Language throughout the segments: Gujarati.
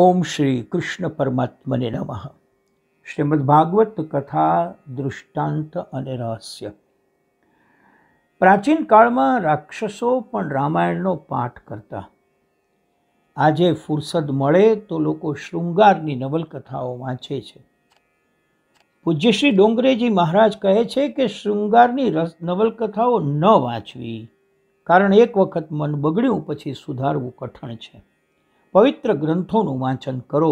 ઓમ શ્રી કૃષ્ણ પરમાત્મને નમઃ શ્રીમદ ભાગવત કથા દૃષ્ટાંત અને રહસ્ય પ્રાચીન કાળમાં રાક્ષસો પણ રામાયણનો પાઠ કરતા આજે ફુરસદ મળે તો લોકો શૃંગારની નવલકથાઓ વાંચે છે પૂજ્યશ્રી શ્રી ડોંગરેજી મહારાજ કહે છે કે શૃંગારની રસ નવલકથાઓ ન વાંચવી કારણ એક વખત મન બગડ્યું પછી સુધારવું કઠણ છે પવિત્ર ગ્રંથોનું વાંચન કરો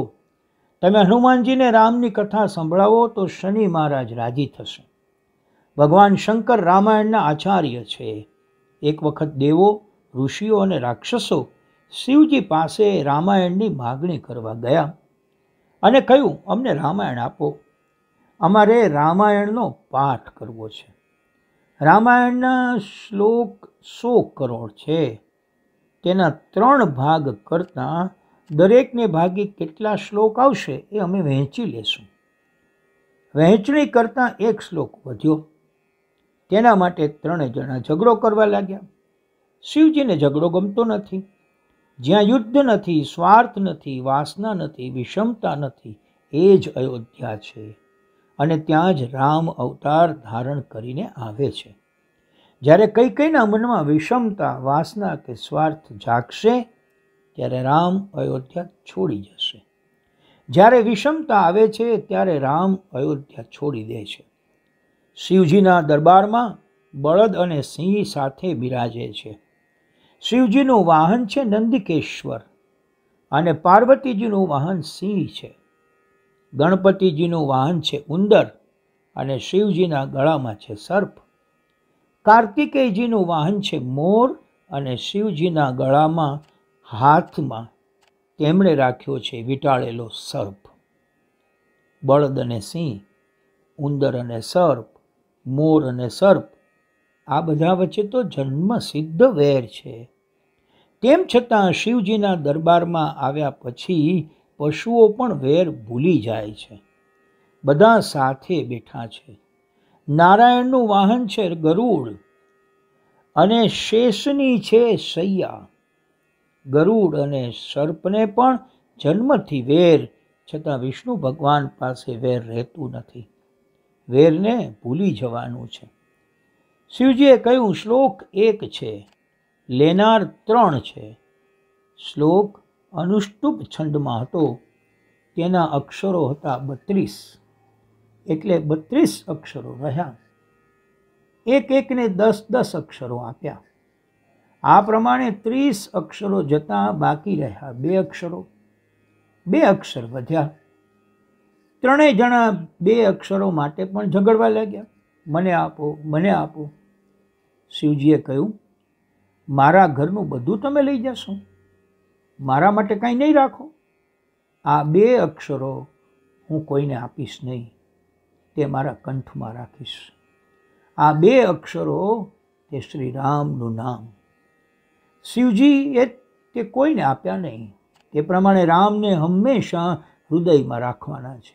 તમે હનુમાનજીને રામની કથા સંભળાવો તો શનિ મહારાજ રાજી થશે ભગવાન શંકર રામાયણના આચાર્ય છે એક વખત દેવો ઋષિઓ અને રાક્ષસો શિવજી પાસે રામાયણની માગણી કરવા ગયા અને કહ્યું અમને રામાયણ આપો અમારે રામાયણનો પાઠ કરવો છે રામાયણના શ્લોક સો કરોડ છે તેના ત્રણ ભાગ કરતાં દરેકને ભાગે કેટલા શ્લોક આવશે એ અમે વહેંચી લેશું વહેંચણી કરતાં એક શ્લોક વધ્યો તેના માટે ત્રણે જણા ઝઘડો કરવા લાગ્યા શિવજીને ઝઘડો ગમતો નથી જ્યાં યુદ્ધ નથી સ્વાર્થ નથી વાસના નથી વિષમતા નથી એ જ અયોધ્યા છે અને ત્યાં જ રામ અવતાર ધારણ કરીને આવે છે જ્યારે કઈ કઈના મનમાં વિષમતા વાસના કે સ્વાર્થ જાગશે ત્યારે રામ અયોધ્યા છોડી જશે જ્યારે વિષમતા આવે છે ત્યારે રામ અયોધ્યા છોડી દે છે શિવજીના દરબારમાં બળદ અને સિંહ સાથે બિરાજે છે શિવજીનું વાહન છે નંદિકેશ્વર અને પાર્વતીજીનું વાહન સિંહ છે ગણપતિજીનું વાહન છે ઉંદર અને શિવજીના ગળામાં છે સર્પ કાર્તિકેયજીનું વાહન છે મોર અને શિવજીના ગળામાં હાથમાં તેમણે રાખ્યો છે વીંટાળેલો સર્પ બળદ અને સિંહ ઉંદર અને સર્પ મોર અને સર્પ આ બધા વચ્ચે તો જન્મસિદ્ધ વેર છે તેમ છતાં શિવજીના દરબારમાં આવ્યા પછી પશુઓ પણ વેર ભૂલી જાય છે બધા સાથે બેઠા છે નારાયણનું વાહન છે ગરુડ અને શેષની છે સૈયા ગરુડ અને સર્પને પણ જન્મથી વેર છતાં વિષ્ણુ ભગવાન પાસે વેર રહેતું નથી વેરને ભૂલી જવાનું છે શિવજીએ કહ્યું શ્લોક એક છે લેનાર ત્રણ છે શ્લોક અનુષ્ટુપ છંદમાં હતો તેના અક્ષરો હતા બત્રીસ એટલે બત્રીસ અક્ષરો રહ્યા એક એકને દસ દસ અક્ષરો આપ્યા આ પ્રમાણે ત્રીસ અક્ષરો જતાં બાકી રહ્યા બે અક્ષરો બે અક્ષર વધ્યા ત્રણેય જણા બે અક્ષરો માટે પણ ઝઘડવા લાગ્યા મને આપો મને આપો શિવજીએ કહ્યું મારા ઘરનું બધું તમે લઈ જશો મારા માટે કાંઈ નહીં રાખો આ બે અક્ષરો હું કોઈને આપીશ નહીં તે મારા કંઠમાં રાખીશ આ બે અક્ષરો તે શ્રી રામનું નામ શિવજી એ તે કોઈને આપ્યા નહીં તે પ્રમાણે રામને હંમેશા હૃદયમાં રાખવાના છે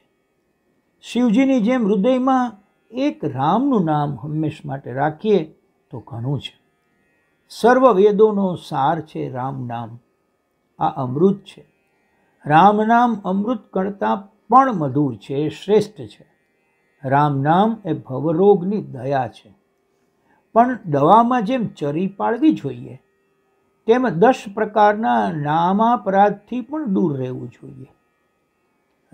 શિવજીની જેમ હૃદયમાં એક રામનું નામ હંમેશ માટે રાખીએ તો ઘણું છે સર્વ વેદોનો સાર છે રામ નામ આ અમૃત છે રામ નામ અમૃત કરતાં પણ મધુર છે શ્રેષ્ઠ છે રામ નામ એ ભવરોગની દયા છે પણ દવામાં જેમ ચરી પાડવી જોઈએ તેમ દસ પ્રકારના નામાપરાધથી પણ દૂર રહેવું જોઈએ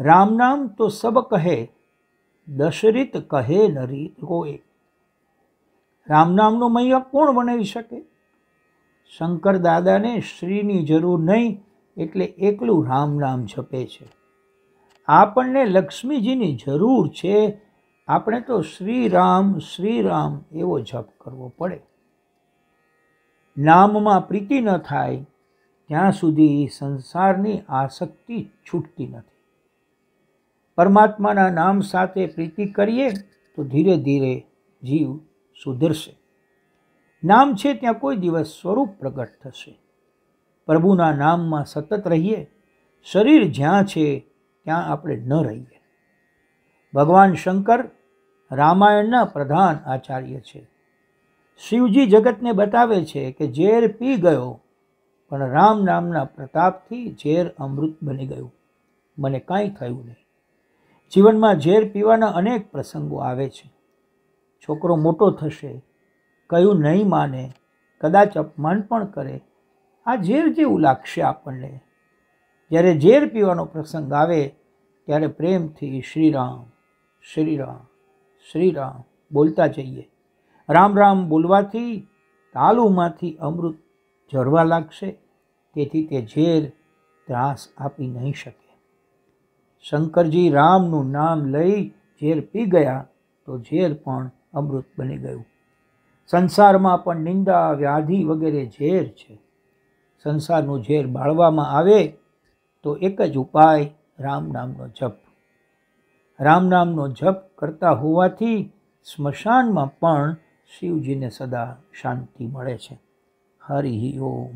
રામ નામ તો સબ કહે દશરીત કહે નરીત હોય રામ રામનામનો મૈયા કોણ બનાવી શકે શંકર દાદાને શ્રીની જરૂર નહીં એટલે એકલું રામ નામ જપે છે આપણને લક્ષ્મીજીની જરૂર છે આપણે તો શ્રી રામ શ્રી રામ એવો જપ કરવો પડે નામમાં પ્રીતિ ન થાય ત્યાં સુધી સંસારની આસક્તિ છૂટતી નથી પરમાત્માના નામ સાથે પ્રીતિ કરીએ તો ધીરે ધીરે જીવ સુધરશે નામ છે ત્યાં કોઈ દિવસ સ્વરૂપ પ્રગટ થશે પ્રભુના નામમાં સતત રહીએ શરીર જ્યાં છે ત્યાં આપણે ન રહીએ ભગવાન શંકર રામાયણના પ્રધાન આચાર્ય છે શિવજી જગતને બતાવે છે કે ઝેર પી ગયો પણ રામ નામના પ્રતાપથી ઝેર અમૃત બની ગયું મને કાંઈ થયું નહીં જીવનમાં ઝેર પીવાના અનેક પ્રસંગો આવે છે છોકરો મોટો થશે કયું નહીં માને કદાચ અપમાન પણ કરે આ ઝેર જેવું લાગશે આપણને જ્યારે ઝેર પીવાનો પ્રસંગ આવે ત્યારે પ્રેમથી શ્રીરામ શ્રીરામ શ્રી રામ બોલતા જઈએ રામ રામ બોલવાથી તાલુમાંથી અમૃત ઝરવા લાગશે તેથી તે ઝેર ત્રાસ આપી નહીં શકે શંકરજી રામનું નામ લઈ ઝેર પી ગયા તો ઝેર પણ અમૃત બની ગયું સંસારમાં પણ નિંદા વ્યાધિ વગેરે ઝેર છે સંસારનું ઝેર બાળવામાં આવે તો એક જ ઉપાય રામ નામનો જપ રામ નામનો જપ કરતા હોવાથી સ્મશાનમાં પણ શિવજીને સદા શાંતિ મળે છે હરિ ઓમ